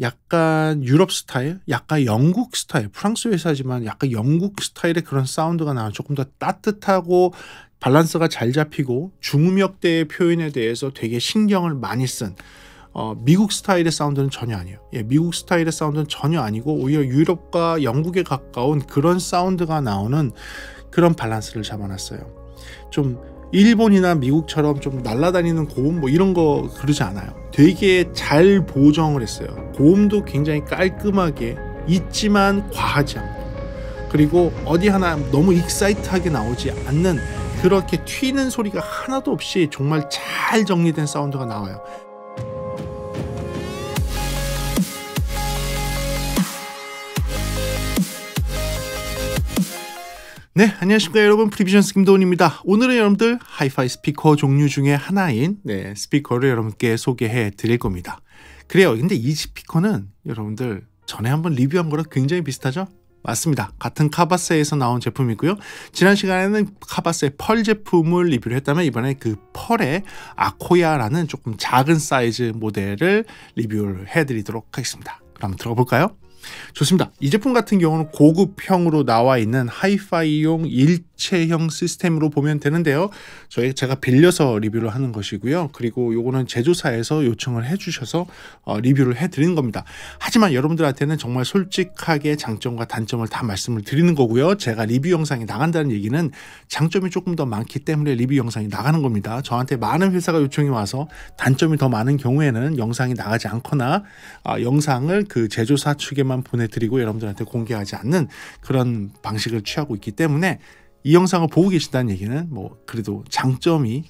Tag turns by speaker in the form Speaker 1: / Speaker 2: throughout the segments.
Speaker 1: 약간 유럽 스타일, 약간 영국 스타일, 프랑스 회사지만 약간 영국 스타일의 그런 사운드가 나와 조금 더 따뜻하고 밸런스가 잘 잡히고 중음역대의 표현에 대해서 되게 신경을 많이 쓴 어, 미국 스타일의 사운드는 전혀 아니에요. 예, 미국 스타일의 사운드는 전혀 아니고 오히려 유럽과 영국에 가까운 그런 사운드가 나오는 그런 밸런스를 잡아놨어요. 좀 일본이나 미국처럼 좀 날아다니는 고음 뭐 이런 거 그러지 않아요. 되게 잘 보정을 했어요. 고음도 굉장히 깔끔하게 있지만 과하지 않고 그리고 어디 하나 너무 익사이트하게 나오지 않는 그렇게 튀는 소리가 하나도 없이 정말 잘 정리된 사운드가 나와요. 네, 안녕하십니까 여러분. 프리비전스 김도훈입니다. 오늘은 여러분들 하이파이 스피커 종류 중에 하나인 네, 스피커를 여러분께 소개해 드릴 겁니다. 그래요. 근데 이 스피커는 여러분들 전에 한번 리뷰한 거랑 굉장히 비슷하죠? 맞습니다. 같은 카바세에서 나온 제품이고요. 지난 시간에는 카바세펄 제품을 리뷰를 했다면 이번에 그 펄의 아코야라는 조금 작은 사이즈 모델을 리뷰를 해드리도록 하겠습니다. 그럼 들어볼까요? 좋습니다. 이 제품 같은 경우는 고급형으로 나와 있는 하이파이용 일체형 시스템으로 보면 되는데요. 저희 제가 빌려서 리뷰를 하는 것이고요. 그리고 요거는 제조사에서 요청을 해주셔서 어, 리뷰를 해드리는 겁니다. 하지만 여러분들한테는 정말 솔직하게 장점과 단점을 다 말씀을 드리는 거고요. 제가 리뷰 영상이 나간다는 얘기는 장점이 조금 더 많기 때문에 리뷰 영상이 나가는 겁니다. 저한테 많은 회사가 요청이 와서 단점이 더 많은 경우에는 영상이 나가지 않거나 아, 영상을 그 제조사 측에만 영상만 보내드리고 여러분들한테 공개하지 않는 그런 방식을 취하고 있기 때문에 이 영상을 보고 계신다는 얘기는 뭐 그래도 장점이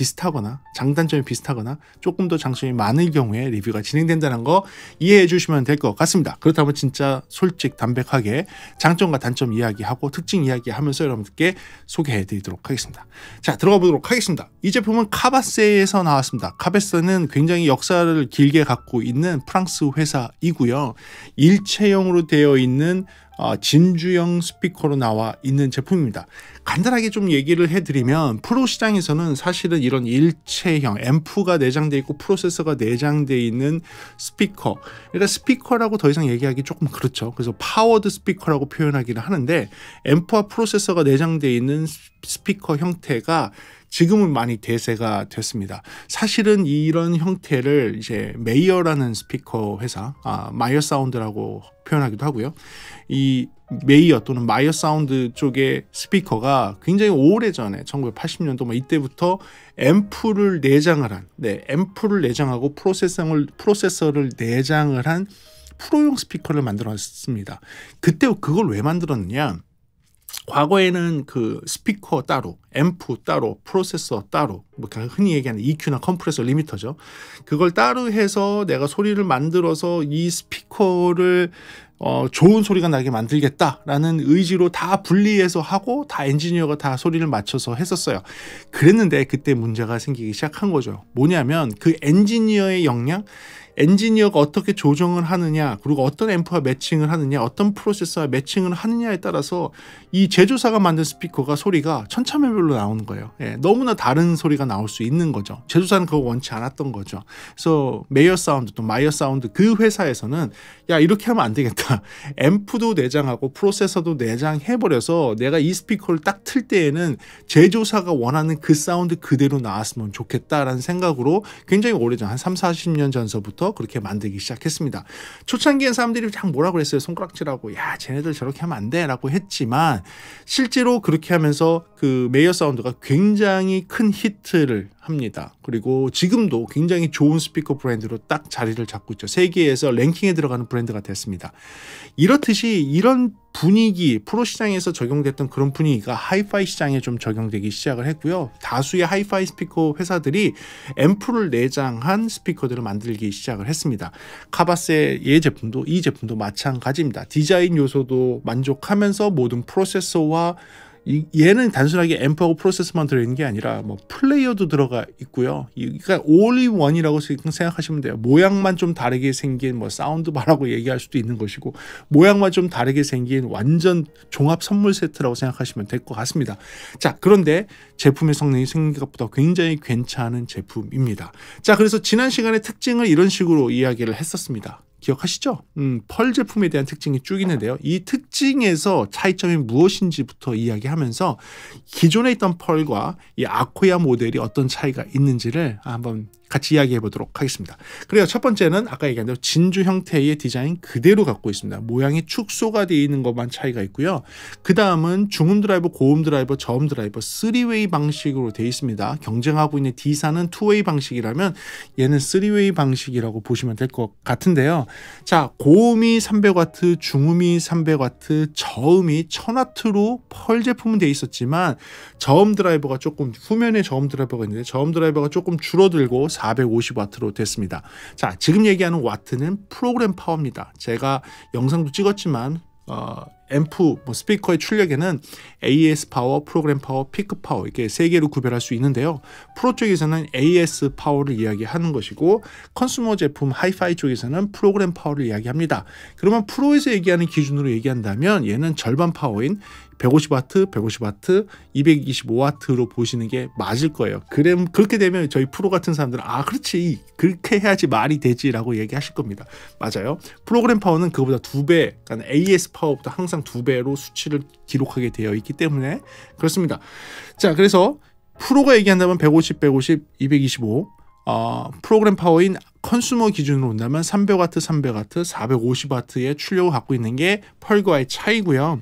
Speaker 1: 비슷하거나 장단점이 비슷하거나 조금 더 장점이 많을 경우에 리뷰가 진행된다는 거 이해해 주시면 될 것 같습니다. 그렇다면 진짜 솔직 담백하게 장점과 단점 이야기하고 특징 이야기하면서 여러분들께 소개해 드리도록 하겠습니다. 자 들어가 보도록 하겠습니다. 이 제품은 카바세에서 나왔습니다. 카바세는 굉장히 역사를 길게 갖고 있는 프랑스 회사이고요. 일체형으로 되어 있는 어, 진주형 스피커로 나와 있는 제품입니다. 간단하게 좀 얘기를 해드리면 프로 시장에서는 사실은 이런 일체형 앰프가 내장되어 있고 프로세서가 내장되어 있는 스피커 그러니까 스피커라고 더 이상 얘기하기 조금 그렇죠. 그래서 파워드 스피커라고 표현하기는 하는데 앰프와 프로세서가 내장되어 있는 스피커 형태가 지금은 많이 대세가 됐습니다. 사실은 이런 형태를 이제 메이어라는 스피커 회사, 아, 마이어 사운드라고 표현하기도 하고요. 이 메이어 또는 마이어 사운드 쪽의 스피커가 굉장히 오래전에 1980년도 막 뭐 이때부터 앰프를 내장을 한, 네, 앰프를 내장하고 프로세서를 프로세서를 내장을 한 프로용 스피커를 만들었습니다. 그때 그걸 왜 만들었느냐? 과거에는 그 스피커 따로, 앰프 따로, 프로세서 따로 뭐 흔히 얘기하는 EQ나 컴프레서 리미터죠. 그걸 따로 해서 내가 소리를 만들어서 이 스피커를 어, 좋은 소리가 나게 만들겠다라는 의지로 다 분리해서 하고 다 엔지니어가 다 소리를 맞춰서 했었어요. 그랬는데 그때 문제가 생기기 시작한 거죠. 뭐냐면 그 엔지니어의 역량, 엔지니어가 어떻게 조정을 하느냐, 그리고 어떤 앰프와 매칭을 하느냐, 어떤 프로세서와 매칭을 하느냐에 따라서 이 제조사가 만든 스피커가 소리가 천차만별로 나오는 거예요. 예, 너무나 다른 소리가 나올 수 있는 거죠. 제조사는 그거 원치 않았던 거죠. 그래서 메이어 사운드 또 마이어 사운드 그 회사에서는 야 이렇게 하면 안 되겠다. 앰프도 내장하고 프로세서도 내장해버려서 내가 이 스피커를 딱 틀 때에는 제조사가 원하는 그 사운드 그대로 나왔으면 좋겠다라는 생각으로 굉장히 오래전 한 3, 40년 전서부터 그렇게 만들기 시작했습니다. 초창기엔 사람들이 참 뭐라 그랬어요. 손가락질하고 야 쟤네들 저렇게 하면 안 돼라고 했지만 실제로 그렇게 하면서 그 메이어 사운드가 굉장히 큰 히트 탑재를 합니다. 그리고 지금도 굉장히 좋은 스피커 브랜드로 딱 자리를 잡고 있죠. 세계에서 랭킹에 들어가는 브랜드가 됐습니다. 이렇듯이 이런 분위기, 프로 시장에서 적용됐던 그런 분위기가 하이파이 시장에 좀 적용되기 시작을 했고요. 다수의 하이파이 스피커 회사들이 앰플을 내장한 스피커들을 만들기 시작을 했습니다. 카바세의 예 제품도 이 제품도 마찬가지입니다. 디자인 요소도 만족하면서 모든 프로세서와 이, 얘는 단순하게 앰프하고 프로세스만 들어있는 게 아니라 뭐 플레이어도 들어가 있고요. 그러니까 올인원이라고 생각하시면 돼요. 모양만 좀 다르게 생긴 뭐 사운드바라고 얘기할 수도 있는 것이고 모양만 좀 다르게 생긴 완전 종합 선물 세트라고 생각하시면 될 것 같습니다. 자 그런데 제품의 성능이 생각보다 굉장히 괜찮은 제품입니다. 자 그래서 지난 시간에 특징을 이런 식으로 이야기를 했었습니다. 기억하시죠? 음, 펄 제품에 대한 특징이 쭉 있는데요. 이 특징에서 차이점이 무엇인지부터 이야기하면서 기존에 있던 펄과 이 아코야 모델이 어떤 차이가 있는지를 한번 같이 이야기해 보도록 하겠습니다. 그래요. 첫 번째는 아까 얘기한 대로 진주 형태의 디자인 그대로 갖고 있습니다. 모양이 축소가 되어 있는 것만 차이가 있고요. 그 다음은 중음 드라이버, 고음 드라이버, 저음 드라이버 3웨이 방식으로 되어 있습니다. 경쟁하고 있는 D사는 2웨이 방식이라면 얘는 3웨이 방식이라고 보시면 될 것 같은데요. 자, 고음이 300W, 중음이 300W, 저음이 1000W로 펄 제품은 되어 있었지만 저음 드라이버가 조금 후면에 저음 드라이버가 있는데 저음 드라이버가 조금 줄어들고 450와트로 됐습니다. 자, 지금 얘기하는 와트는 프로그램 파워입니다. 제가 영상도 찍었지만 어, 앰프, 뭐 스피커의 출력에는 AS 파워, 프로그램 파워, 피크 파워 이렇게 세 개로 구별할 수 있는데요. 프로 쪽에서는 AS 파워를 이야기하는 것이고 컨슈머 제품 하이파이 쪽에서는 프로그램 파워를 이야기합니다. 그러면 프로에서 얘기하는 기준으로 얘기한다면 얘는 절반 파워인 1 5 0와트1 5 0와트2 2 5와트로 보시는 게 맞을 거예요. 그래, 그렇게 되면 저희 프로 같은 사람들은 아 그렇지 그렇게 해야지 말이 되지 라고 얘기하실 겁니다. 맞아요. 프로그램 파워는 그보다 두배 그러니까 AS 파워보다 항상 두배로 수치를 기록하게 되어 있기 때문에 그렇습니다. 자 그래서 프로가 얘기한다면 150, 150, 225 어, 프로그램 파워인 컨슈머 기준으로 본다면 300W, 300W, 450W의 출력을 갖고 있는 게 펄과의 차이고요.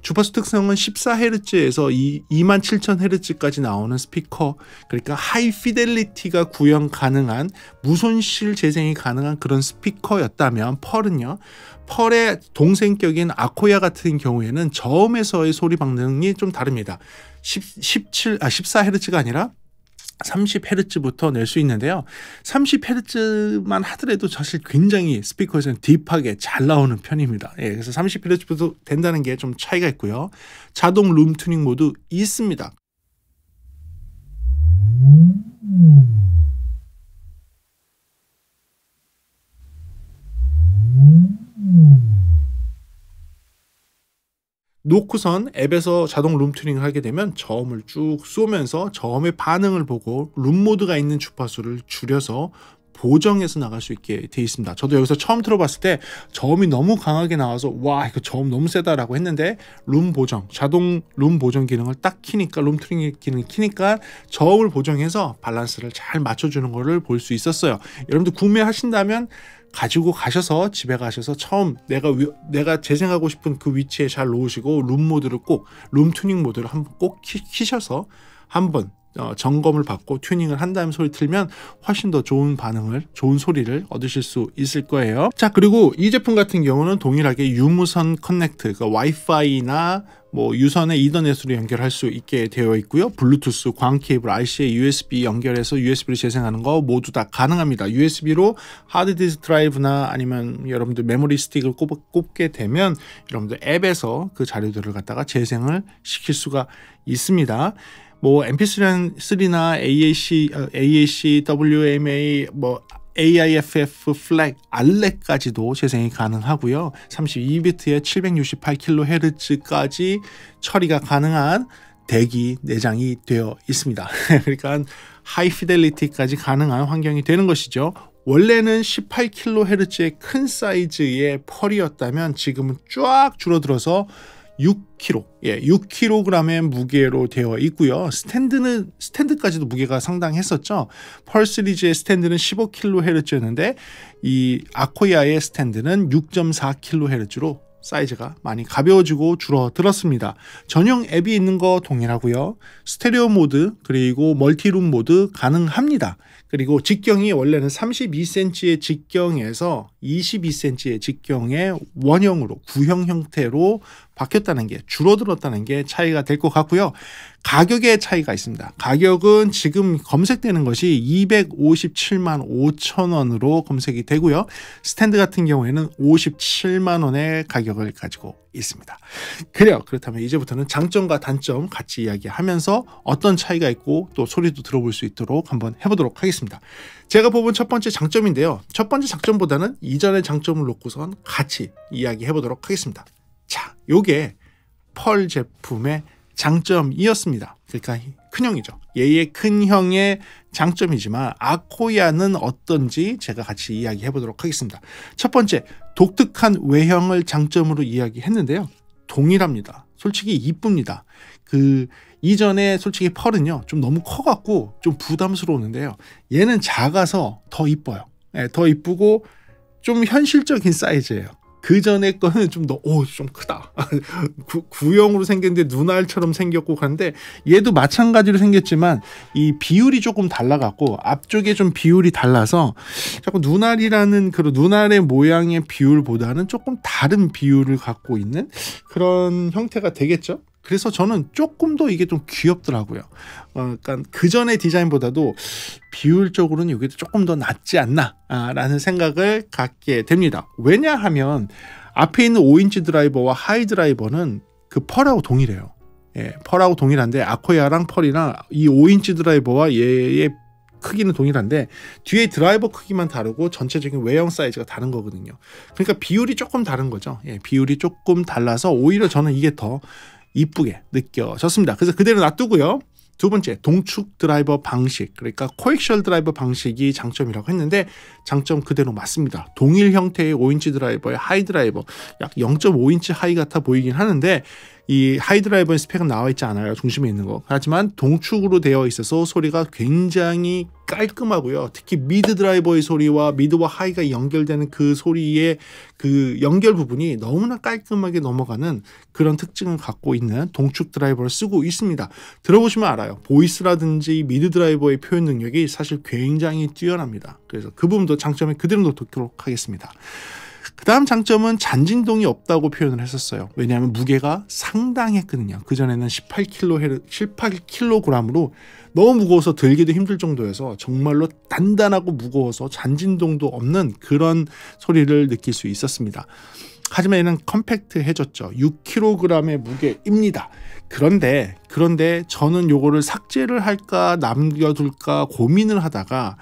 Speaker 1: 주파수 특성은 14Hz에서 27,000Hz까지 나오는 스피커, 그러니까 하이 피델리티가 구현 가능한 무손실 재생이 가능한 그런 스피커였다면 펄은요. 펄의 동생격인 아코야 같은 경우에는 저음에서의 소리 방능이 좀 다릅니다. 17, 아 14Hz가 아니라 30Hz부터 낼 수 있는데요. 30Hz만 하더라도 사실 굉장히 스피커에서는 딥하게 잘 나오는 편입니다. 예, 그래서 30Hz부터 된다는 게 좀 차이가 있고요. 자동 룸 튜닝 모드 있습니다. 음. 놓고선 앱에서 자동 룸튜닝을 하게 되면 저음을 쭉 쏘면서 저음의 반응을 보고 룸 모드가 있는 주파수를 줄여서 보정해서 나갈 수 있게 돼 있습니다. 저도 여기서 처음 들어봤을 때 저음이 너무 강하게 나와서 와 이거 저음 너무 세다라고 했는데 룸 보정 자동 룸 보정 기능을 딱 키니까 룸 트링 기능 키니까 저음을 보정해서 밸런스를 잘 맞춰주는 것을 볼 수 있었어요. 여러분들 구매하신다면 가지고 가셔서 집에 가셔서 처음 내가 위, 내가 재생하고 싶은 그 위치에 잘 놓으시고 룸 모드를 꼭 룸 튜닝 모드를 한번 꼭 키, 셔서 한번 어, 점검을 받고 튜닝을 한 다음 소리 틀면 훨씬 더 좋은 반응을 좋은 소리를 얻으실 수 있을 거예요 자 그리고 이 제품 같은 경우는 동일하게 유무선 커넥트 그 와이파이나 뭐 유선에 이더넷으로 연결할 수 있게 되어 있고요. 블루투스, 광 케이블, i c a USB 연결해서 u s b 를 재생하는 거 모두 다 가능합니다. USB로 하드 디스크 드라이브나 아니면 여러분들 메모리 스틱을 꼽, 게 되면 여러분들 앱에서 그 자료들을 갖다가 재생을 시킬 수가 있습니다. 뭐 MP3나 AAC, 어, AAC, WMA 뭐 AIFF 플렉 알레까지도 재생이 가능하고요. 32비트에 768kHz까지 처리가 가능한 대기 내장이 되어 있습니다. 그러니까 하이피델리티까지 가능한 환경이 되는 것이죠. 원래는 18kHz의 큰 사이즈의 펄이었다면 지금은 쫙 줄어들어서 6kg, 예, 6kg의 무게로 되어 있고요. 스탠드는 스탠드까지도 무게가 상당했었죠. 펄 시리즈의 스탠드는 15kHz였는데 이 아코야의 스탠드는 6.4kHz로 사이즈가 많이 가벼워지고 줄어들었습니다. 전용 앱이 있는 거 동일하고요. 스테레오 모드 그리고 멀티룸 모드 가능합니다. 그리고 직경이 원래는 32cm의 직경에서 22cm의 직경의 원형으로 구형 형태로 바뀌었다는 게 줄어들었다는 게 차이가 될 것 같고요. 가격의 차이가 있습니다. 가격은 지금 검색되는 것이 257만 5천 원으로 검색이 되고요. 스탠드 같은 경우에는 57만 원의 가격을 가지고 있습니다. 그래요. 그렇다면 이제부터는 장점과 단점 같이 이야기하면서 어떤 차이가 있고 또 소리도 들어볼 수 있도록 한번 해보도록 하겠습니다. 제가 뽑은 첫 번째 장점인데요. 첫 번째 장점보다는 이전의 장점을 놓고선 같이 이야기해보도록 하겠습니다. 자, 요게 펄 제품의 장점이었습니다. 그러니까 큰형이죠. 얘의 큰형의 장점이지만 아코야는 어떤지 제가 같이 이야기해 보도록 하겠습니다. 첫 번째, 독특한 외형을 장점으로 이야기했는데요. 동일합니다. 솔직히 이쁩니다. 그 이전에 솔직히 펄은요 좀 너무 커갖고 좀 부담스러웠는데요. 얘는 작아서 더 이뻐요. 네, 더 이쁘고 좀 현실적인 사이즈예요. 그 전에 거는 좀더오좀 크다 구, 구형으로 생겼는데 눈알처럼 생겼고 그런데 얘도 마찬가지로 생겼지만 이 비율이 조금 달라갖고 앞쪽에 좀 비율이 달라서 자꾸 눈알이라는 그런 눈알의 모양의 비율보다는 조금 다른 비율을 갖고 있는 그런 형태가 되겠죠 그래서 저는 조금 더 이게 좀 귀엽더라고요. 어, 그러니까 그 전의 디자인보다도 비율적으로는 이게 조금 더 낫지 않나라는 아, 생각을 갖게 됩니다. 왜냐하면 앞에 있는 5인치 드라이버와 하이 드라이버는 그 펄하고 동일해요. 예, 펄하고 동일한데 아코야랑 펄이랑 이 5인치 드라이버와 얘의 크기는 동일한데 뒤에 드라이버 크기만 다르고 전체적인 외형 사이즈가 다른 거거든요. 그러니까 비율이 조금 다른 거죠. 예, 비율이 조금 달라서 오히려 저는 이게 더 이쁘게 느껴졌습니다. 그래서 그대로 놔두고요. 두 번째 동축 드라이버 방식 그러니까 코엑셜 드라이버 방식이 장점이라고 했는데 장점 그대로 맞습니다. 동일 형태의 5인치 드라이버의 하이 드라이버 약 0.5인치 하이 같아 보이긴 하는데 이 하이 드라이버의 스펙은 나와 있지 않아요. 중심에 있는 거. 하지만 동축으로 되어 있어서 소리가 굉장히 깔끔하고요. 특히 미드 드라이버의 소리와 미드와 하이가 연결되는 그 소리의 그 연결 부분이 너무나 깔끔하게 넘어가는 그런 특징을 갖고 있는 동축 드라이버를 쓰고 있습니다. 들어보시면 알아요. 보이스라든지 미드 드라이버의 표현 능력이 사실 굉장히 뛰어납니다. 그래서 그 부분도 장점에 그대로 놓도록 하겠습니다. 그 다음 장점은 잔진동이 없다고 표현을 했었어요. 왜냐하면 무게가 상당했거든요. 그전에는 18kg, 으로 너무 무거워서 들기도 힘들 정도여서 정말로 단단하고 무거워서 잔진동도 없는 그런 소리를 느낄 수 있었습니다. 하지만 얘는 컴팩트해졌죠. 6kg의 무게입니다. 그런데 그런데 저는 요거를 삭제를 할까 남겨둘까 고민을 하다가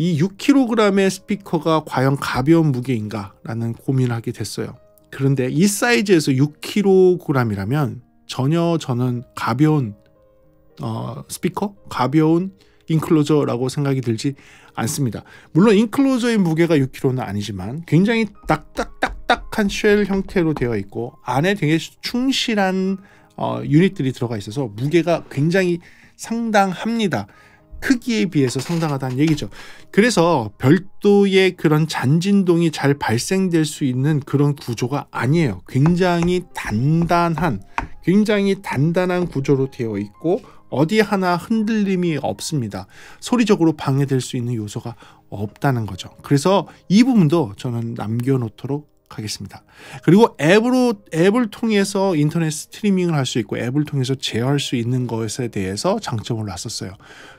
Speaker 1: 이 6kg의 스피커가 과연 가벼운 무게인가라는 고민을 하게 됐어요. 그런데 이 사이즈에서 6kg이라면 전혀 저는 가벼운 어, 스피커, 가벼운 인클로저라고 생각이 들지 않습니다. 물론 인클로저의 무게가 6kg는 아니지만 굉장히 딱딱딱딱한 쉘 형태로 되어 있고 안에 되게 충실한 어, 유닛들이 들어가 있어서 무게가 굉장히 상당합니다. 크기에 비해서 상당하다는 얘기죠. 그래서 별도의 그런 잔진동이 잘 발생될 수 있는 그런 구조가 아니에요. 굉장히 단단한, 굉장히 단단한 구조로 되어 있고 어디 하나 흔들림이 없습니다. 소리적으로 방해될 수 있는 요소가 없다는 거죠. 그래서 이 부분도 저는 남겨놓도록 하겠습니다. 그리고 앱으로 앱을 통해서 인터넷 스트리밍을 할 수 있고 앱을 통해서 제어할 수 있는 것에 대해서 장점을 놨었어요.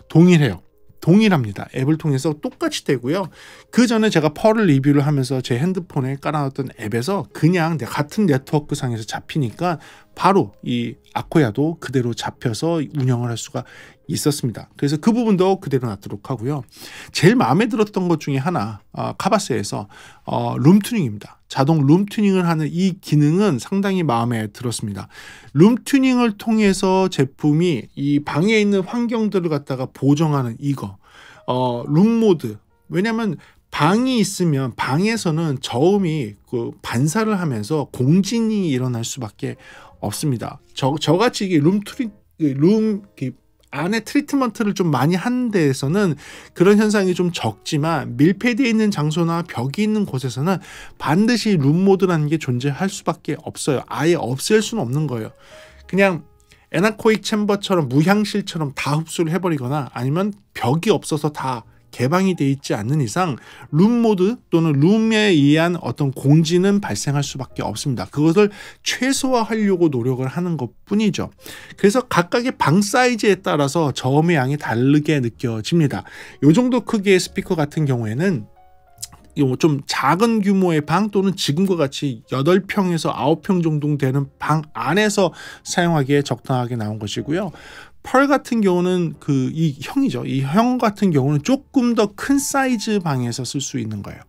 Speaker 1: 동일해요. 동일합니다. 앱을 통해서 똑같이 되고요. 그 전에 제가 펄을 리뷰를 하면서 제 핸드폰에 깔아놨던 앱에서 그냥 같은 네트워크 상에서 잡히니까 바로 이 아코야도 그대로 잡혀서 운영을 할 수가 있었습니다. 그래서 그 부분도 그대로 놔두도록 하고요. 제일 마음에 들었던 것 중에 하나 어, 카바스에서 어, 룸튜닝입니다. 자동 룸튜닝을 하는 이 기능은 상당히 마음에 들었습니다. 룸튜닝을 통해서 제품이 이 방에 있는 환경들을 갖다가 보정하는 이거 어, 룸모드 왜냐하면 방이 있으면 방에서는 저음이 그 반사를 하면서 공진이 일어날 수밖에 없습니다. 저, 저같이 이게 룸투리 그 룸 안에 트리트먼트를 좀 많이 한 데에서는 그런 현상이 좀 적지만 밀폐되어 있는 장소나 벽이 있는 곳에서는 반드시 룸모드라는 게 존재할 수밖에 없어요. 아예 없앨 수는 없는 거예요. 그냥 에나코익 챔버처럼 무향실처럼 다 흡수를 해버리거나 아니면 벽이 없어서 다 개방이 돼 있지 않는 이상 룸 모드 또는 룸에 의한 어떤 공지는 발생할 수밖에 없습니다. 그것을 최소화하려고 노력을 하는 것뿐이죠. 그래서 각각의 방 사이즈에 따라서 저음의 양이 다르게 느껴집니다. 이 정도 크기의 스피커 같은 경우에는 좀 작은 규모의 방 또는 지금과 같이 8평에서 9평 정도 되는 방 안에서 사용하기에 적당하게 나온 것이고요. 펄 같은 경우는 그 이 형이죠. 이 형 같은 경우는 조금 더 큰 사이즈 방에서 쓸 수 있는 거예요.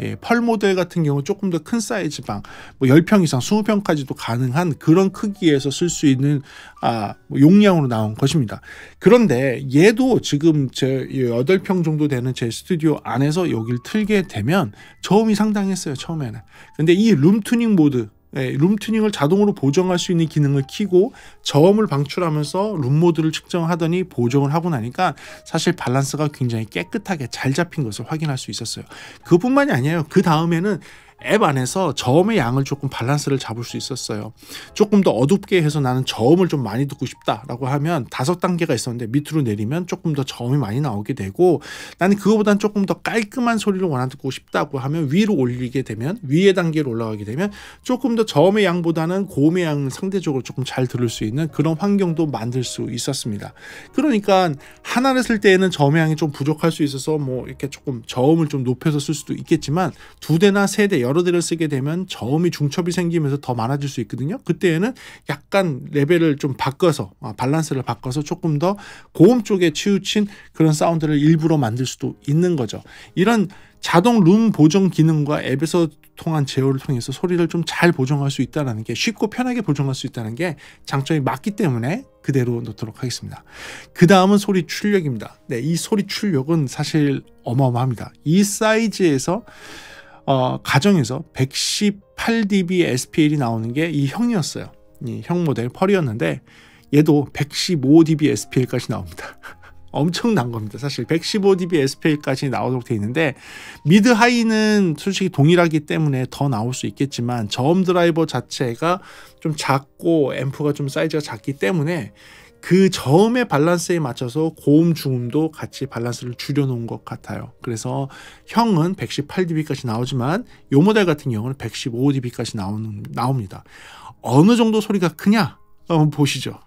Speaker 1: 예, 펄 모델 같은 경우 조금 더 큰 사이즈 방, 뭐 10평 이상 20평까지도 가능한 그런 크기에서 쓸 수 있는 아, 뭐 용량으로 나온 것입니다. 그런데 얘도 지금 제 8평 정도 되는 제 스튜디오 안에서 여기를 틀게 되면 저음이 상당했어요, 처음에는. 근데 이 룸 튜닝 모드, 네, 룸튜닝을 자동으로 보정할 수 있는 기능을 키고 저음을 방출하면서 룸모드를 측정하더니 보정을 하고 나니까 사실 밸런스가 굉장히 깨끗하게 잘 잡힌 것을 확인할 수 있었어요. 그뿐만이 아니에요. 그 다음에는 앱 안에서 저음의 양을 조금 밸런스를 잡을 수 있었어요. 조금 더 어둡게 해서 나는 저음을 좀 많이 듣고 싶다라고 하면 다섯 단계가 있었는데 밑으로 내리면 조금 더 저음이 많이 나오게 되고 나는 그거보단 조금 더 깔끔한 소리를 원하 듣고 싶다고 하면 위로 올리게 되면 위의 단계로 올라가게 되면 조금 더 저음의 양보다는 고음의 양 상대적으로 조금 잘 들을 수 있는 그런 환경도 만들 수 있었습니다. 그러니까 하나를 쓸 때에는 저음의 양이 좀 부족할 수 있어서 뭐 이렇게 조금 저음을 좀 높여서 쓸 수도 있겠지만 두 대나 세 대, 여러 여러 대를 쓰게 되면 저음이 중첩이 생기면서 더 많아질 수 있거든요. 그때에는 약간 레벨을 좀 바꿔서 어, 밸런스를 바꿔서 조금 더 고음 쪽에 치우친 그런 사운드를 일부러 만들 수도 있는 거죠. 이런 자동 룸 보정 기능과 앱에서 통한 제어를 통해서 소리를 좀 잘 보정할 수 있다는 게 쉽고 편하게 보정할 수 있다는 게 장점이 맞기 때문에 그대로 놓도록 하겠습니다. 그 다음은 소리 출력입니다. 네, 이 소리 출력은 사실 어마어마합니다. 이 사이즈에서 어, 가정에서 118dB SPL이 나오는 게 이 형이었어요. 이 형 모델 펄이었는데 얘도 115dB SPL까지 나옵니다. 엄청난 겁니다. 사실 115dB SPL까지 나오도록 돼 있는데 미드 하이는 솔직히 동일하기 때문에 더 나올 수 있겠지만 저음 드라이버 자체가 좀 작고 앰프가 좀 사이즈가 작기 때문에 그 저음의 밸런스에 맞춰서 고음 중음도 같이 밸런스를 줄여놓은 것 같아요. 그래서 형은 118dB까지 나오지만 요 모델 같은 경우는 115dB까지 나오는, 나옵니다. 어느 정도 소리가 크냐? 한번 보시죠.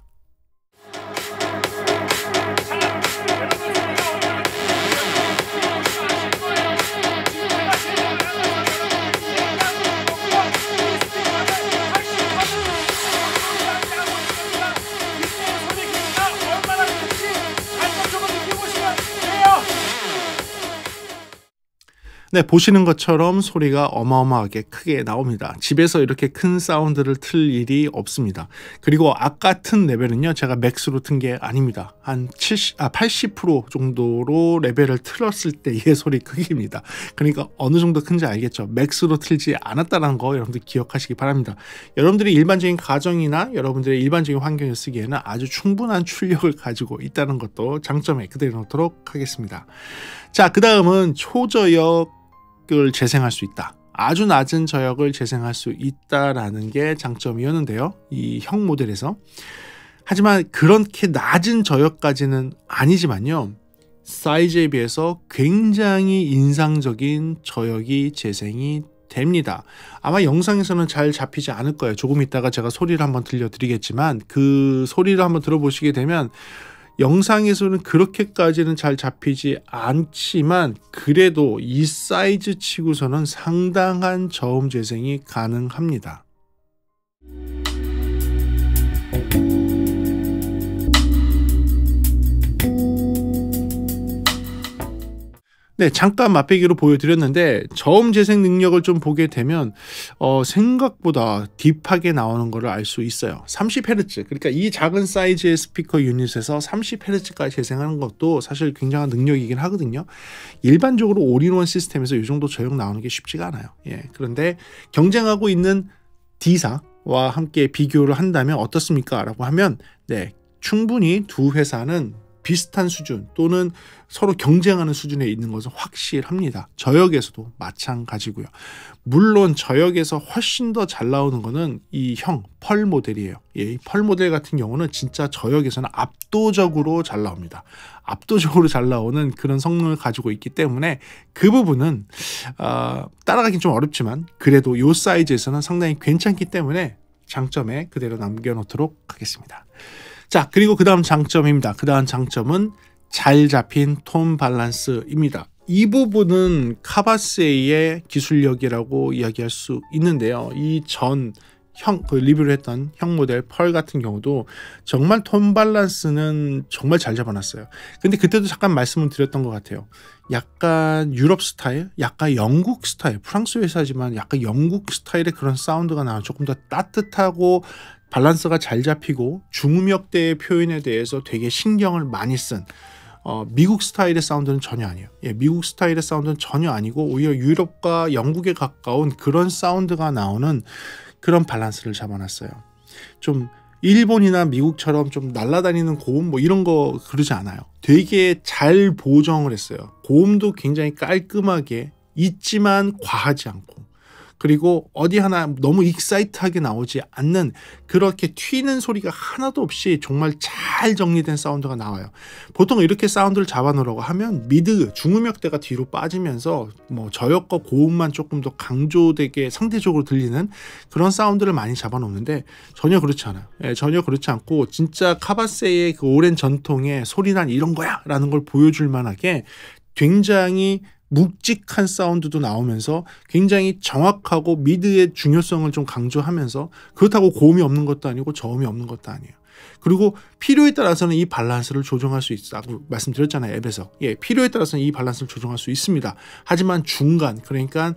Speaker 1: 네, 보시는 것처럼 소리가 어마어마하게 크게 나옵니다. 집에서 이렇게 큰 사운드를 틀 일이 없습니다. 그리고 아까 튼 레벨은요, 제가 맥스로 튼 게 아닙니다. 한 70, 아, 80% 정도로 레벨을 틀었을 때의 소리 크기입니다. 그러니까 어느 정도 큰지 알겠죠? 맥스로 틀지 않았다는 거 여러분들 기억하시기 바랍니다. 여러분들이 일반적인 가정이나 여러분들의 일반적인 환경에 쓰기에는 아주 충분한 출력을 가지고 있다는 것도 장점에 그대로 넣도록 하겠습니다. 자, 그 다음은 초저역 저역을 재생할 수 있다. 아주 낮은 저역을 재생할 수 있다라는 게 장점이었는데요. 이 형 모델에서. 하지만 그렇게 낮은 저역까지는 아니지만요. 사이즈에 비해서 굉장히 인상적인 저역이 재생이 됩니다. 아마 영상에서는 잘 잡히지 않을 거예요. 조금 있다가 제가 소리를 한번 들려드리겠지만 그 소리를 한번 들어보시게 되면 영상에서는 그렇게까지는 잘 잡히지 않지만 그래도 이 사이즈 치고서는 상당한 저음 재생이 가능합니다. 네, 잠깐 맛보기로 보여드렸는데 저음 재생 능력을 좀 보게 되면 어, 생각보다 딥하게 나오는 것을 알 수 있어요. 30Hz 그러니까 이 작은 사이즈의 스피커 유닛에서 30Hz까지 재생하는 것도 사실 굉장한 능력이긴 하거든요. 일반적으로 올인원 시스템에서 이 정도 저용 나오는 게 쉽지가 않아요. 예, 그런데 경쟁하고 있는 D사 와 함께 비교를 한다면 어떻습니까? 라고 하면 네, 충분히 두 회사는 비슷한 수준 또는 서로 경쟁하는 수준에 있는 것은 확실합니다. 저역에서도 마찬가지고요. 물론 저역에서 훨씬 더 잘 나오는 것은 이 형 펄 모델이에요. 예, 펄 모델 같은 경우는 진짜 저역에서는 압도적으로 잘 나옵니다. 압도적으로 잘 나오는 그런 성능을 가지고 있기 때문에 그 부분은 어, 따라가긴 좀 어렵지만 그래도 이 사이즈에서는 상당히 괜찮기 때문에 장점에 그대로 남겨놓도록 하겠습니다. 자, 그리고 그 다음 장점입니다. 그 다음 장점은 잘 잡힌 톤 밸런스입니다. 이 부분은 카바세이의 기술력이라고 이야기할 수 있는데요. 이 전 형, 그 리뷰를 했던 형 모델 펄 같은 경우도 정말 톤 밸런스는 정말 잘 잡아놨어요. 근데 그때도 잠깐 말씀을 드렸던 것 같아요. 약간 유럽 스타일, 약간 영국 스타일, 프랑스 회사지만 약간 영국 스타일의 그런 사운드가 나와 조금 더 따뜻하고 밸런스가 잘 잡히고 중음역대의 표현에 대해서 되게 신경을 많이 쓴 어, 미국 스타일의 사운드는 전혀 아니에요. 예, 미국 스타일의 사운드는 전혀 아니고 오히려 유럽과 영국에 가까운 그런 사운드가 나오는 그런 밸런스를 잡아놨어요. 좀 일본이나 미국처럼 좀 날아다니는 고음 뭐 이런 거 그러지 않아요. 되게 잘 보정을 했어요. 고음도 굉장히 깔끔하게 있지만 과하지 않고 그리고 어디 하나 너무 익사이트하게 나오지 않는 그렇게 튀는 소리가 하나도 없이 정말 잘 정리된 사운드가 나와요. 보통 이렇게 사운드를 잡아놓으라고 하면 미드 중음역대가 뒤로 빠지면서 뭐 저역과 고음만 조금 더 강조되게 상대적으로 들리는 그런 사운드를 많이 잡아놓는데 전혀 그렇지 않아요. 예, 전혀 그렇지 않고 진짜 카바세의 그 오랜 전통의 소리난 이런 거야 라는 걸 보여줄 만하게 굉장히 묵직한 사운드도 나오면서 굉장히 정확하고 미드의 중요성을 좀 강조하면서 그렇다고 고음이 없는 것도 아니고 저음이 없는 것도 아니에요. 그리고 필요에 따라서는 이 밸런스를 조정할 수 있다고 말씀드렸잖아요. 앱에서. 예, 필요에 따라서는 이 밸런스를 조정할 수 있습니다. 하지만 중간, 그러니까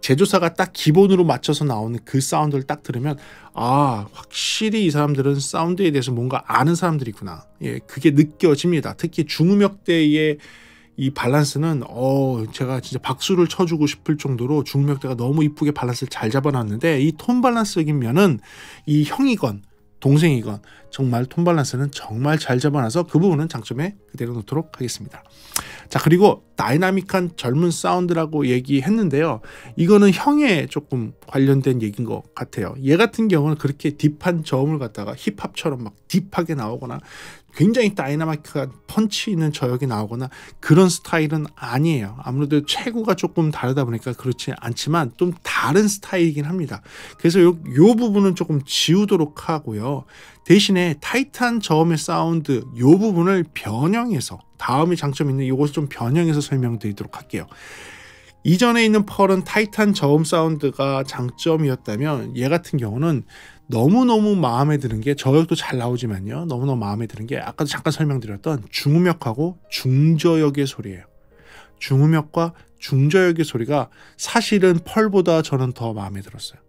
Speaker 1: 제조사가 딱 기본으로 맞춰서 나오는 그 사운드를 딱 들으면 아 확실히 이 사람들은 사운드에 대해서 뭔가 아는 사람들이구나 예 그게 느껴집니다 특히 중음역대의 이 밸런스는 어 제가 진짜 박수를 쳐주고 싶을 정도로 중력대가 너무 이쁘게 밸런스를 잘 잡아놨는데 이 톤 밸런스적인 면은 이 형이건 동생이건 정말 톤 밸런스는 정말 잘 잡아놔서 그 부분은 장점에 그대로 놓도록 하겠습니다. 자 그리고 다이나믹한 젊은 사운드라고 얘기했는데요. 이거는 형에 조금 관련된 얘기인 것 같아요. 얘 같은 경우는 그렇게 딥한 저음을 갖다가 힙합처럼 막 딥하게 나오거나 굉장히 다이나마이크가 펀치 있는 저역이 나오거나 그런 스타일은 아니에요. 아무래도 최고가 조금 다르다 보니까 그렇지 않지만 좀 다른 스타일이긴 합니다. 그래서 요, 요 부분은 조금 지우도록 하고요. 대신에 타이탄 저음의 사운드 요 부분을 변형해서 다음이 장점 있는 요것을 좀 변형해서 설명드리도록 할게요. 이전에 있는 펄은 타이탄 저음 사운드가 장점이었다면 얘 같은 경우는 너무너무 마음에 드는 게 저역도 잘 나오지만요. 너무너무 마음에 드는 게 아까도 잠깐 설명드렸던 중음역하고 중저역의 소리예요. 중음역과 중저역의 소리가 사실은 펄보다 저는 더 마음에 들었어요.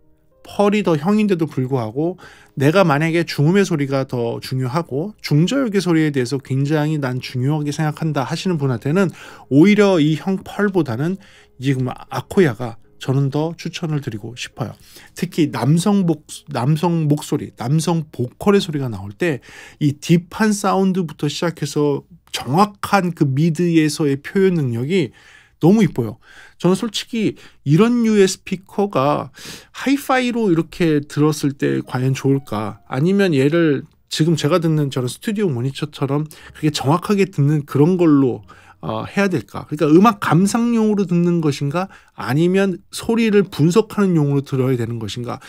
Speaker 1: 펄이 더 형인데도 불구하고 내가 만약에 중음의 소리가 더 중요하고 중저역의 소리에 대해서 굉장히 난 중요하게 생각한다 하시는 분한테는 오히려 이 형 펄보다는 지금 아코야가 저는 더 추천을 드리고 싶어요. 특히 남성 목 남성 목소리, 남성 보컬의 소리가 나올 때 이 딥한 사운드부터 시작해서 정확한 그 미드에서의 표현 능력이 너무 이뻐요. 저는 솔직히 이런 류의 스피커가 하이파이로 이렇게 들었을 때 과연 좋을까? 아니면 얘를 지금 제가 듣는 저런 스튜디오 모니터처럼 그게 정확하게 듣는 그런 걸로 어, 해야 될까? 그러니까 음악 감상용으로 듣는 것인가 아니면 소리를 분석하는 용으로 들어야 되는 것인가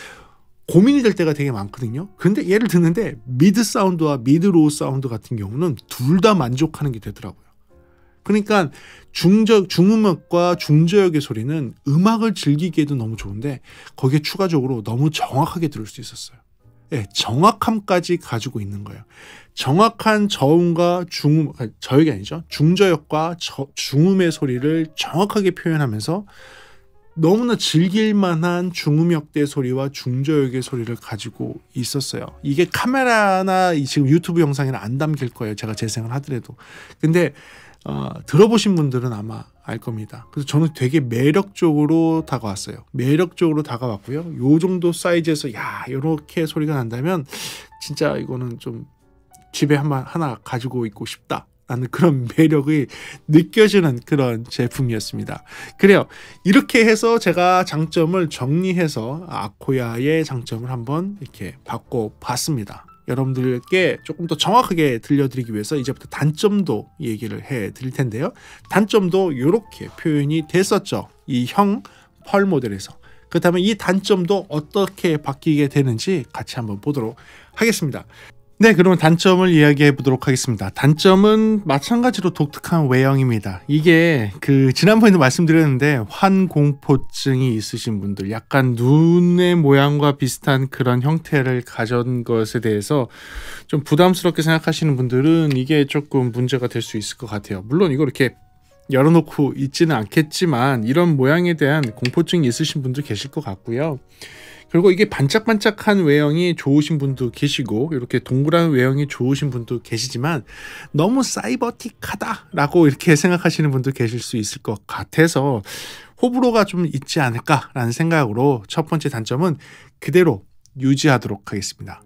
Speaker 1: 고민이 될 때가 되게 많거든요. 근데 예를드는데 미드 사운드와 미드 로우 사운드 같은 경우는 둘 다 만족하는 게 되더라고요. 그러니까 중저 중음악과 중저역의 소리는 음악을 즐기기에도 너무 좋은데 거기에 추가적으로 너무 정확하게 들을 수 있었어요. 예, 정확함까지 가지고 있는 거예요. 정확한 저음과 중음, 아, 저역이 아니죠. 중저역과 저, 중음의 소리를 정확하게 표현하면서 너무나 즐길만한 중음역대 소리와 중저역의 소리를 가지고 있었어요. 이게 카메라나 지금 유튜브 영상에는 안 담길 거예요. 제가 재생을 하더라도. 근데 어, 들어보신 분들은 아마 알 겁니다. 그래서 저는 되게 매력적으로 다가왔어요. 매력적으로 다가왔고요. 요 정도 사이즈에서 야 이렇게 소리가 난다면 진짜 이거는 좀 집에 한번 하나 가지고 있고 싶다. 라는 그런 매력이 느껴지는 그런 제품이었습니다. 그래요. 이렇게 해서 제가 장점을 정리해서 아코야의 장점을 한번 이렇게 바꿔봤습니다. 여러분들께 조금 더 정확하게 들려드리기 위해서 이제부터 단점도 얘기를 해 드릴 텐데요. 단점도 이렇게 표현이 됐었죠. 이 형 펄 모델에서. 그렇다면 이 단점도 어떻게 바뀌게 되는지 같이 한번 보도록 하겠습니다. 네, 그러면 단점을 이야기해 보도록 하겠습니다. 단점은 마찬가지로 독특한 외형입니다. 이게 그 지난번에도 말씀드렸는데 환공포증이 있으신 분들 약간 눈의 모양과 비슷한 그런 형태를 가진 것에 대해서 좀 부담스럽게 생각하시는 분들은 이게 조금 문제가 될 수 있을 것 같아요. 물론 이걸 이렇게 열어놓고 있지는 않겠지만 이런 모양에 대한 공포증이 있으신 분도 계실 것 같고요. 그리고 이게 반짝반짝한 외형이 좋으신 분도 계시고 이렇게 동그란 외형이 좋으신 분도 계시지만 너무 사이버틱하다라고 이렇게 생각하시는 분도 계실 수 있을 것 같아서 호불호가 좀 있지 않을까라는 생각으로 첫 번째 단점은 그대로 유지하도록 하겠습니다.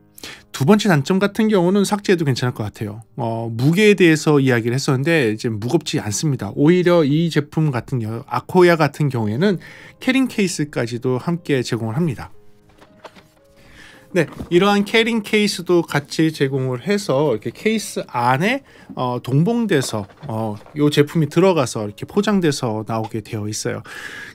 Speaker 1: 두 번째 단점 같은 경우는 삭제해도 괜찮을 것 같아요. 어, 무게에 대해서 이야기를 했었는데 이제 무겁지 않습니다. 오히려 이 제품 같은 경우 아코야 같은 경우에는 캐링 케이스까지도 함께 제공을 합니다. 네, 이러한 캐링 케이스도 같이 제공을 해서 이렇게 케이스 안에 어, 동봉돼서 어, 요 제품이 들어가서 이렇게 포장돼서 나오게 되어 있어요.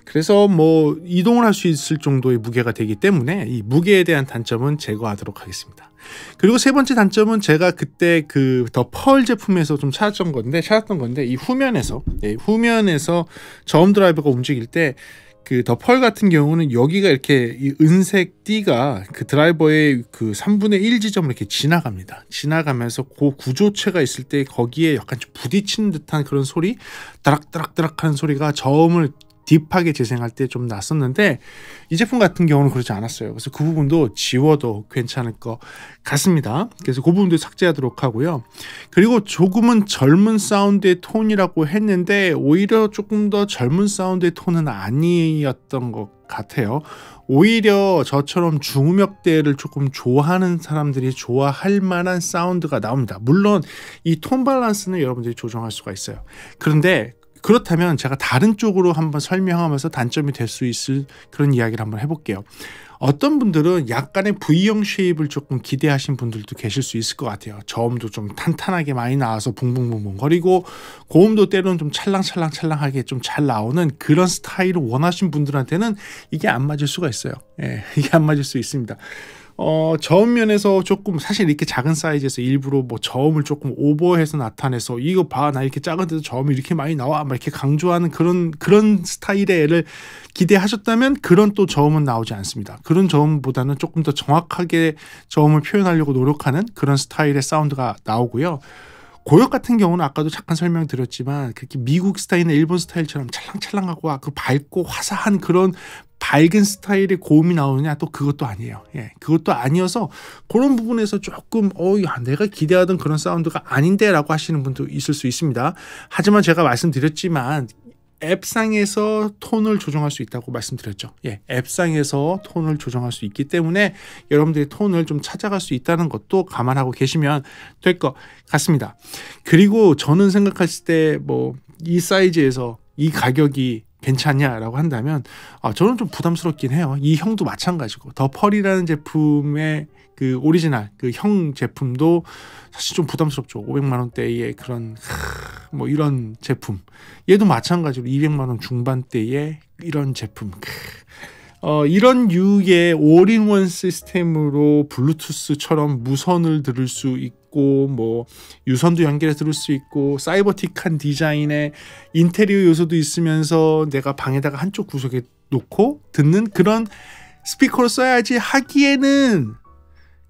Speaker 1: 그래서 뭐 이동을 할 수 있을 정도의 무게가 되기 때문에 이 무게에 대한 단점은 제거하도록 하겠습니다. 그리고 세 번째 단점은 제가 그때 그 더 펄 제품에서 좀 찾았던 건데 찾았던 건데 이 후면에서 네, 후면에서 저음 드라이버가 움직일 때 그더펄 같은 경우는 여기가 이렇게 이 은색 띠가 그 드라이버의 그 3분의 1 지점을 이렇게 지나갑니다. 지나가면서 그 구조체가 있을 때 거기에 약간 부딪히는 듯한 그런 소리, 따락따락따락 하는 소리가 저음을 딥하게 재생할 때 좀 났었는데 이 제품 같은 경우는 그렇지 않았어요. 그래서 그 부분도 지워도 괜찮을 것 같습니다. 그래서 그 부분도 삭제하도록 하고요. 그리고 조금은 젊은 사운드의 톤이라고 했는데 오히려 조금 더 젊은 사운드의 톤은 아니었던 것 같아요. 오히려 저처럼 중음역대를 조금 좋아하는 사람들이 좋아할 만한 사운드가 나옵니다. 물론 이 톤 밸런스는 여러분들이 조정할 수가 있어요. 그런데 그렇다면 제가 다른 쪽으로 한번 설명하면서 단점이 될 수 있을 그런 이야기를 한번 해볼게요. 어떤 분들은 약간의 V형 쉐입을 조금 기대하신 분들도 계실 수 있을 것 같아요. 저음도 좀 탄탄하게 많이 나와서 붕붕붕붕 거리고 고음도 때로는 좀 찰랑찰랑찰랑하게 좀 잘 나오는 그런 스타일을 원하신 분들한테는 이게 안 맞을 수가 있어요. 예, 이게 안 맞을 수 있습니다. 어, 저음 면에서 조금 사실 이렇게 작은 사이즈에서 일부러 뭐 저음을 조금 오버해서 나타내서 이거 봐 나 이렇게 작은데도 저음이 이렇게 많이 나와 막 이렇게 강조하는 그런 그런 스타일의 애를 기대하셨다면 그런 또 저음은 나오지 않습니다. 그런 저음보다는 조금 더 정확하게 저음을 표현하려고 노력하는 그런 스타일의 사운드가 나오고요. 고역 같은 경우는 아까도 잠깐 설명드렸지만 그렇게 미국 스타일이나 일본 스타일처럼 찰랑찰랑하고 아, 그 밝고 화사한 그런 밝은 스타일의 고음이 나오느냐 또 그것도 아니에요. 예, 그것도 아니어서 그런 부분에서 조금 어, 야, 내가 기대하던 그런 사운드가 아닌데라고 하시는 분도 있을 수 있습니다. 하지만 제가 말씀드렸지만 앱상에서 톤을 조정할 수 있다고 말씀드렸죠. 예, 앱상에서 톤을 조정할 수 있기 때문에 여러분들이 톤을 좀 찾아갈 수 있다는 것도 감안하고 계시면 될 것 같습니다. 그리고 저는 생각했을 때 뭐 이 사이즈에서 이 가격이 괜찮냐라고 한다면 아, 저는 좀 부담스럽긴 해요. 이 형도 마찬가지고 더 펄이라는 제품의 그 오리지널 그 형 제품도 사실 좀 부담스럽죠. 500만 원대의 그런 크, 뭐 이런 제품 얘도 마찬가지로 200만 원 중반대의 이런 제품 크. 어, 이런 유의 올인원 시스템으로 블루투스처럼 무선을 들을 수 있고 뭐 유선도 연결해 들을 수 있고 사이버틱한 디자인의 인테리어 요소도 있으면서 내가 방에다가 한쪽 구석에 놓고 듣는 그런 스피커로 써야지 하기에는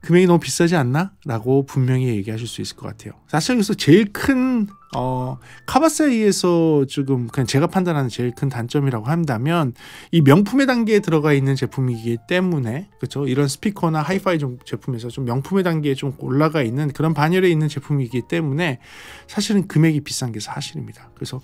Speaker 1: 금액이 너무 비싸지 않나? 라고 분명히 얘기하실 수 있을 것 같아요. 사실 여기서 제일 큰, 어, 카바사이에서 지금 그냥 제가 판단하는 제일 큰 단점이라고 한다면 이 명품의 단계에 들어가 있는 제품이기 때문에, 그쵸? 이런 스피커나 하이파이 제품에서 좀 명품의 단계에 좀 올라가 있는 그런 반열에 있는 제품이기 때문에 사실은 금액이 비싼 게 사실입니다. 그래서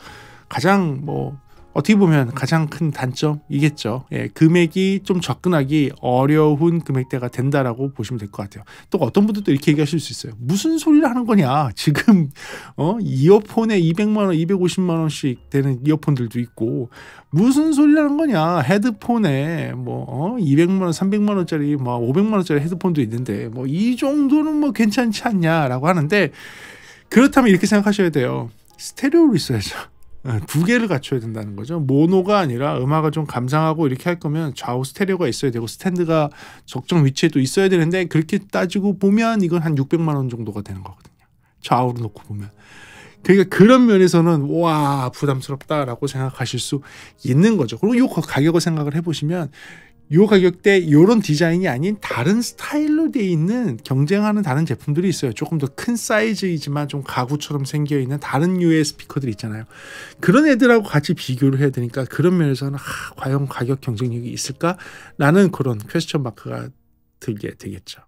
Speaker 1: 가장 뭐, 어떻게 보면 가장 큰 단점이겠죠. 예, 금액이 좀 접근하기 어려운 금액대가 된다라고 보시면 될 것 같아요. 또 어떤 분들도 이렇게 얘기하실 수 있어요. 무슨 소리를 하는 거냐. 지금 어? 이어폰에 200만 원, 250만 원씩 되는 이어폰들도 있고 무슨 소리를 하는 거냐. 헤드폰에 뭐 어? 200만 원, 300만 원짜리 뭐 500만 원짜리 헤드폰도 있는데 뭐 이 정도는 뭐 괜찮지 않냐라고 하는데 그렇다면 이렇게 생각하셔야 돼요. 스테레오로 있어야죠. 예, 두 개를 갖춰야 된다는 거죠. 모노가 아니라 음악을 좀 감상하고 이렇게 할 거면 좌우 스테레오가 있어야 되고 스탠드가 적정 위치에 도 있어야 되는데 그렇게 따지고 보면 이건 한 600만 원 정도가 되는 거거든요. 좌우로 놓고 보면. 그러니까 그런 면에서는 와 부담스럽다라고 생각하실 수 있는 거죠. 그리고 요 가격을 생각을 해보시면 요 가격대 요런 디자인이 아닌 다른 스타일로 돼 있는 경쟁하는 다른 제품들이 있어요. 조금 더 큰 사이즈이지만 좀 가구처럼 생겨 있는 다른 유의 스피커들 있잖아요. 그런 애들하고 같이 비교를 해야 되니까 그런 면에서는 아, 과연 가격 경쟁력이 있을까라는 그런 퀘스천 마크가 들게 되겠죠.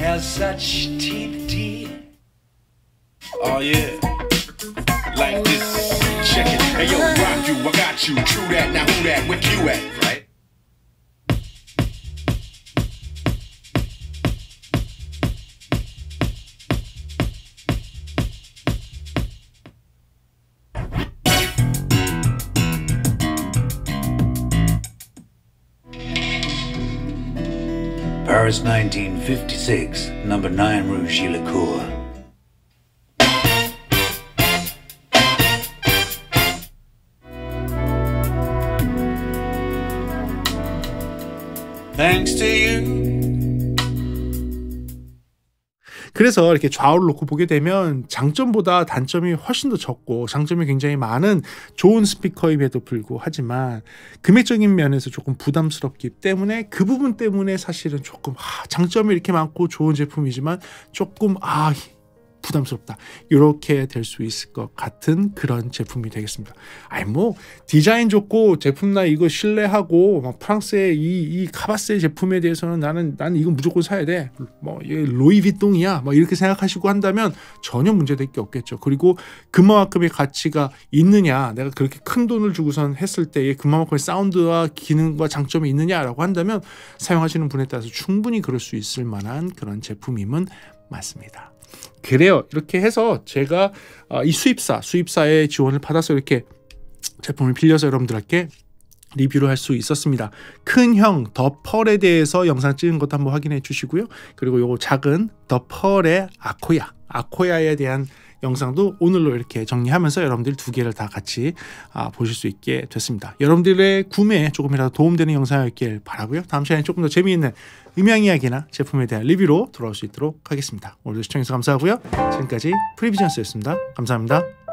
Speaker 1: has such teeth, teeth. Oh yeah, like this. Check it. Hey yo, rock you, I got you. True that. Now who that? Where you at? Paris 1956, number 9 Rue Gilles Thanks to you 그래서 이렇게 좌우를 놓고 보게 되면 장점보다 단점이 훨씬 더 적고 장점이 굉장히 많은 좋은 스피커임에도 불구 하지만 금액적인 면에서 조금 부담스럽기 때문에 그 부분 때문에 사실은 조금 아, 장점이 이렇게 많고 좋은 제품이지만 조금 아 부담스럽다. 이렇게 될 수 있을 것 같은 그런 제품이 되겠습니다. 아니 뭐 디자인 좋고 제품 나 이거 신뢰하고 막 프랑스의 이, 이 카바스의 제품에 대해서는 나는 나는 이거 무조건 사야 돼. 뭐 로이비통이야. 막 이렇게 생각하시고 한다면 전혀 문제될 게 없겠죠. 그리고 그만큼의 가치가 있느냐 내가 그렇게 큰 돈을 주고선 했을 때에 그만큼의 사운드와 기능과 장점이 있느냐라고 한다면 사용하시는 분에 따라서 충분히 그럴 수 있을 만한 그런 제품임은 맞습니다. 그래요. 이렇게 해서 제가 아, 이 수입사, 수입사의 지원을 받아서 이렇게 제품을 빌려서 여러분들께 리뷰를 할 수 있었습니다. 큰형더 펄에 대해서 영상 찍은 것도 한번 확인해 주시고요. 그리고 요거 작은 더 펄의 아코야, 아코야에 대한 영상도 오늘로 이렇게 정리하면서 여러분들 두 개를 다 같이 아, 보실 수 있게 됐습니다. 여러분들의 구매에 조금이라도 도움되는 영상이었길 바라고요. 다음 시간에 조금 더 재미있는 음향 이야기나 제품에 대한 리뷰로 돌아올 수 있도록 하겠습니다. 오늘도 시청해주셔서 감사하고요. 지금까지 프리비전스였습니다. 감사합니다.